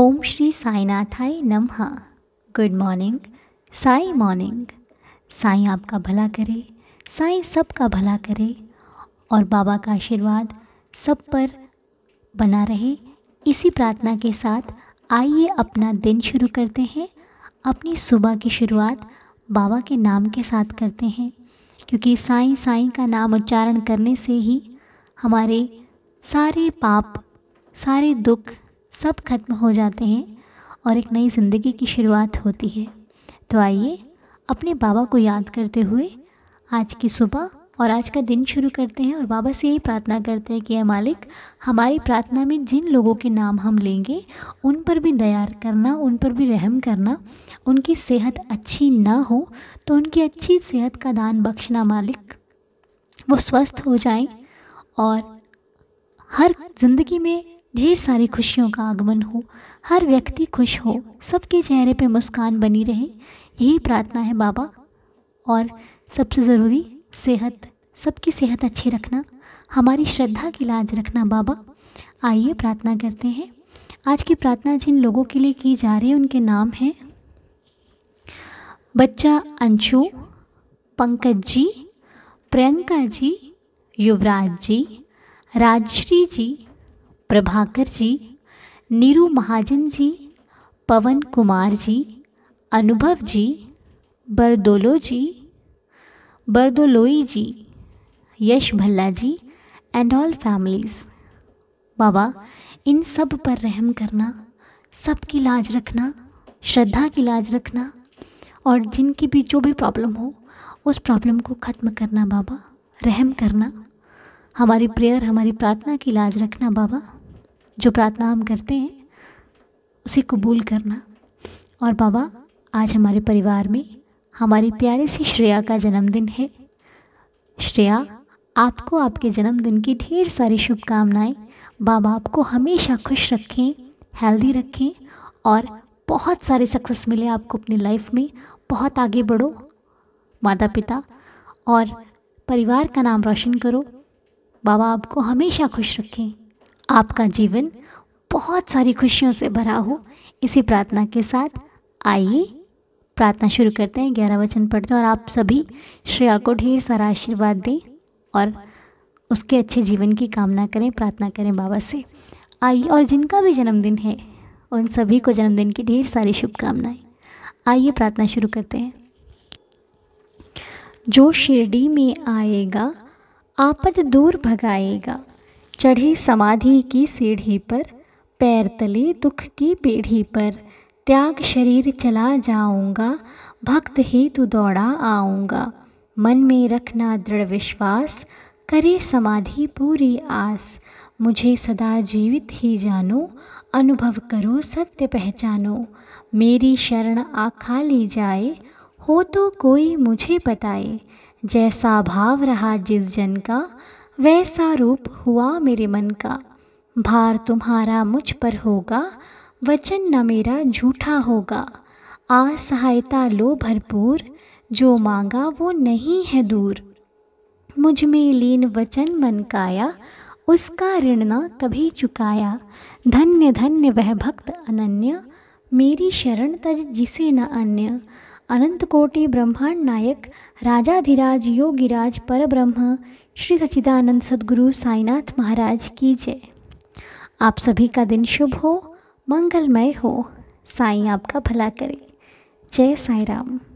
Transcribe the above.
ओम श्री साईनाथाय नमः good morning Sai morning Sai आपका भला करे साई सबका भला करे और बाबा का आशीर्वाद सब पर बना रहे इसी प्रार्थना के साथ आइए अपना दिन शुरू करते हैं अपनी सुबह की शुरुआत बाबा के नाम के साथ करते हैं क्योंकि साई साई का नाम उच्चारण करने से ही हमारे सारे पाप सारे दुख सब खत्म हो जाते हैं और एक नई ज़िंदगी की शुरुआत होती है तो आइए अपने बाबा को याद करते हुए आज की सुबह और आज का दिन शुरू करते हैं और बाबा से यही प्रार्थना करते हैं कि ए मालिक हमारी प्रार्थना में जिन लोगों के नाम हम लेंगे उन पर भी दया करना उन पर भी रहम करना उनकी सेहत अच्छी ना हो तो उनकी अच्छी सेहत का दान बख्शना मालिक वो स्वस्थ हो जाएं और हर ज़िंदगी में ढेर सारी खुशियों का आगमन हो हर व्यक्ति खुश हो सबके चेहरे पे मुस्कान बनी रहे यही प्रार्थना है बाबा और सबसे ज़रूरी सेहत सबकी सेहत अच्छी रखना हमारी श्रद्धा की लाज रखना बाबा आइए प्रार्थना करते हैं आज की प्रार्थना जिन लोगों के लिए की जा रही है उनके नाम हैं बच्चा अंशु पंकज जी प्रियंका जी युवराज जी राजश्री जी प्रभाकर जी नीरू महाजन जी पवन Kumar ji Anubhav ji Bardolo ji Bardoloi ji Yash Bhalla ji and all families बाबा इन सब पर रहम करना सब की लाज रखना श्रद्धा की लाज रखना और जिनकी भी जो भी प्रॉब्लम हो उस प्रॉब्लम को ख़त्म करना बाबा रहम करना हमारी प्रेयर हमारी प्रार्थना की लाज रखना बाबा जो प्रार्थना हम करते हैं उसे कबूल करना और बाबा आज हमारे परिवार में हमारी प्यारे सी श्रेया का जन्मदिन है श्रेया आपको आपके जन्मदिन की ढेर सारी शुभकामनाएं बाबा आपको हमेशा खुश रखें हेल्दी रखें और बहुत सारे सक्सेस मिले आपको अपनी लाइफ में बहुत आगे बढ़ो माता पिता और परिवार का नाम रोशन करो बाबा आपको हमेशा खुश रखें आपका जीवन बहुत सारी खुशियों से भरा हो इसी प्रार्थना के साथ आइए प्रार्थना शुरू करते हैं ग्यारह वचन पढ़ते हैं और आप सभी श्रेया को ढेर सारा आशीर्वाद दें और उसके अच्छे जीवन की कामना करें प्रार्थना करें बाबा से आइए और जिनका भी जन्मदिन है उन सभी को जन्मदिन की ढेर सारी शुभकामनाएं आइए प्रार्थना शुरू करते हैं जो शिरडी में आएगा आपद दूर भगाएगा चढ़े समाधि की सीढ़ी पर पैर तले दुख की पीढ़ी पर त्याग शरीर चला जाऊंगा भक्त हेतु दौड़ा आऊंगा मन में रखना दृढ़ विश्वास करे समाधि पूरी आस मुझे सदा जीवित ही जानो अनुभव करो सत्य पहचानो मेरी शरण आखा ली जाए हो तो कोई मुझे बताए जैसा भाव रहा जिस जन का वैसा रूप हुआ मेरे मन का भार तुम्हारा मुझ पर होगा वचन न मेरा झूठा होगा आ सहायता लो भरपूर जो मांगा वो नहीं है दूर मुझ में लीन वचन मन काया उसका ऋण ना कभी चुकाया धन्य धन्य वह भक्त अनन्य मेरी शरण तज जिसे न अन्य अनंत कोटि ब्रह्मांड नायक राजाधिराज योगिराज पर ब्रह्म श्री सचिदानंद सदगुरु साईनाथ महाराज की जय आप सभी का दिन शुभ हो मंगलमय हो साई आपका भला करे जय साई राम